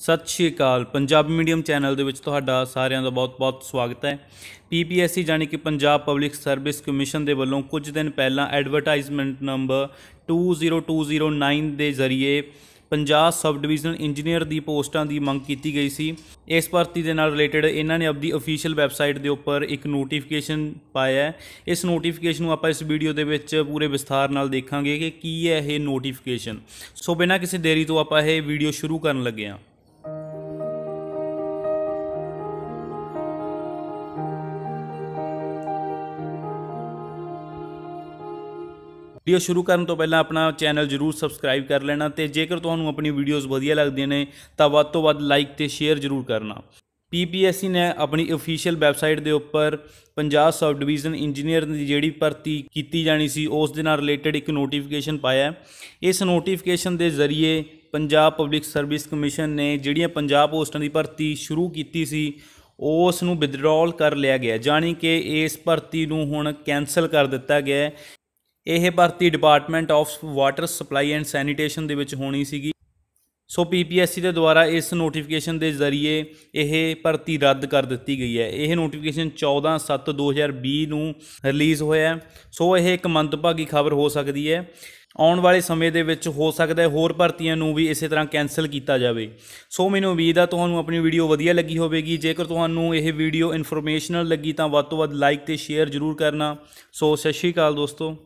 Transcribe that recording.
ਸਤਿ Sri Akal Punjabi medium channel ਦੇ ਵਿੱਚ ਤੁਹਾਡਾ ਸਾਰਿਆਂ ਦਾ ਬਹੁਤ-ਬਹੁਤ ਸਵਾਗਤ ਹੈ ਪੀਪੀਐਸਸੀ ਜਾਨੀ ਕਿ ਪੰਜਾਬ ਪਬਲਿਕ ਸਰਵਿਸ ਕਮਿਸ਼ਨ ਦੇ ਵੱਲੋਂ ਕੁਝ ਦਿਨ ਪਹਿਲਾਂ ਐਡਵਰਟਾਈਜ਼ਮੈਂਟ ਨੰਬਰ 20209 ਦੇ ਜ਼ਰੀਏ ਪੰਜਾਬ ਸਬ ਡਿਵੀਜ਼ਨਲ ਇੰਜੀਨੀਅਰ ਦੀ ਪੋਸਟਾਂ ਦੀ ਮੰਗ ਕੀਤੀ ਗਈ ਸੀ ਇਸ ਭਰਤੀ ਦੇ ਨਾਲ ਰਿਲੇਟਡ ਇਹਨਾਂ ਨੇ ਆਪਣੀ ਅਫੀਸ਼ੀਅਲ ਵੈਬਸਾਈਟ ਦੇ ਉੱਪਰ ਇੱਕ ਨੋਟੀਫਿਕੇਸ਼ਨ ਪਾਇਆ ਹੈ ਇਸ ਨੋਟੀਫਿਕੇਸ਼ਨ ਨੂੰ ਆਪਾਂ ਇਸ ਵੀਡੀਓ ਦੇ ਵਿੱਚ ਪੂਰੇ ਵਿਸਥਾਰ ਨਾਲ ਦੇਖਾਂਗੇ ਕਿ ਕੀ ਹੈ ਇਹ ਨੋਟੀਫਿਕੇਸ਼ਨ ਸੋ ਬਿਨਾਂ ਕਿਸੇ ਦੇਰੀ ਤੋਂ ਆਪਾਂ ਇਹ ਵੀਡੀਓ ਸ਼ੁਰੂ ਕਰਨ ਲੱਗੇ ਹਾਂ ਵੀਡੀਓ ਸ਼ੁਰੂ ਕਰਨ ਤੋਂ ਪਹਿਲਾਂ ਆਪਣਾ ਚੈਨਲ ਜਰੂਰ ਸਬਸਕ੍ਰਾਈਬ ਕਰ ਲੈਣਾ ਤੇ ਜੇਕਰ ਤੁਹਾਨੂੰ ਆਪਣੀ ਵੀਡੀਓਜ਼ ਵਧੀਆ ਲੱਗਦੀਆਂ ਨੇ ਤਾਂ ਵੱਧ ਤੋਂ ਵੱਧ ਲਾਈਕ ਤੇ ਸ਼ੇਅਰ ਜਰੂਰ ਕਰਨਾ ਪੀਪੀਐਸਸੀ ਨੇ ਆਪਣੀ ਅਫੀਸ਼ੀਅਲ ਵੈਬਸਾਈਟ ਦੇ ਉੱਪਰ ਪੰਜਾਬ ਸਬ ਡਿਵੀਜ਼ਨ ਇੰਜੀਨੀਅਰ ਦੀ ਜਿਹੜੀ ਭਰਤੀ ਕੀਤੀ ਜਾਣੀ ਸੀ ਉਸ ਦੇ ਨਾਲ ਰਿਲੇਟਡ ਇੱਕ ਨੋਟੀਫਿਕੇਸ਼ਨ ਪਾਇਆ ਇਸ ਨੋਟੀਫਿਕੇਸ਼ਨ ਦੇ ਜ਼ਰੀਏ ਪੰਜਾਬ ਪਬਲਿਕ ਸਰਵਿਸ ਕਮਿਸ਼ਨ ਨੇ ਜਿਹੜੀਆਂ ਪੰਜਾਬ ਪੋਸਟਾਂ ਦੀ ਭਰਤੀ ਸ਼ੁਰੂ ਕੀਤੀ ਸੀ ਉਸ ਨੂੰ ਵਿਦਡਰਾਅਲ ਕਰ ਲਿਆ ਗਿਆ ਜਾਨੀ ਕਿ ਇਸ ਭਰਤੀ ਨੂੰ ਹੁਣ ਕੈਨਸਲ ਕਰ ਦਿੱਤਾ ਗਿਆ ਇਹ ਭਰਤੀ department of water supply and sanitation ਦੇ ਵਿੱਚ ਹੋਣੀ ਸੀਗੀ ਸੋ ਪੀਪੀਐਸਸੀ ਦੇ ਦੁਆਰਾ ਇਸ ਨੋਟੀਫਿਕੇਸ਼ਨ ਦੇ ਜ਼ਰੀਏ ਇਹ ਭਰਤੀ ਰੱਦ ਕਰ ਦਿੱਤੀ ਗਈ ਹੈ ਇਹ ਨੋਟੀਫਿਕੇਸ਼ਨ 14/7/2020 ਨੂੰ ਰਿਲੀਜ਼ ਹੋਇਆ ਸੋ ਇਹ ਇੱਕ ਮੰਦਭਾਗੀ ਖਬਰ ਹੋ ਸਕਦੀ ਹੈ ਆਉਣ ਵਾਲੇ ਸਮੇਂ ਦੇ ਵਿੱਚ ਹੋ ਸਕਦਾ ਹੈ ਹੋਰ ਭਰਤੀਆਂ ਨੂੰ ਵੀ ਇਸੇ ਤਰ੍ਹਾਂ ਕੈਨਸਲ ਕੀਤਾ ਜਾਵੇ ਸੋ ਮੈਨੂੰ ਉਮੀਦ ਆ ਤੁਹਾਨੂੰ ਆਪਣੀ ਵੀਡੀਓ ਵਧੀਆ ਲੱਗੀ ਹੋਵੇਗੀ ਜੇਕਰ ਤੁਹਾਨੂੰ ਇਹ ਵੀਡੀਓ ਇਨਫੋਰਮੇਸ਼ਨਲ ਲੱਗੀ ਤਾਂ ਵੱਧ ਤੋਂ ਵੱਧ ਲਾਈਕ ਤੇ ਸ਼ੇਅਰ ਜ਼ਰੂਰ ਕਰਨਾ ਸੋ ਸਤਿ ਸ਼੍ਰੀ ਅਕਾਲ ਦੋਸਤੋ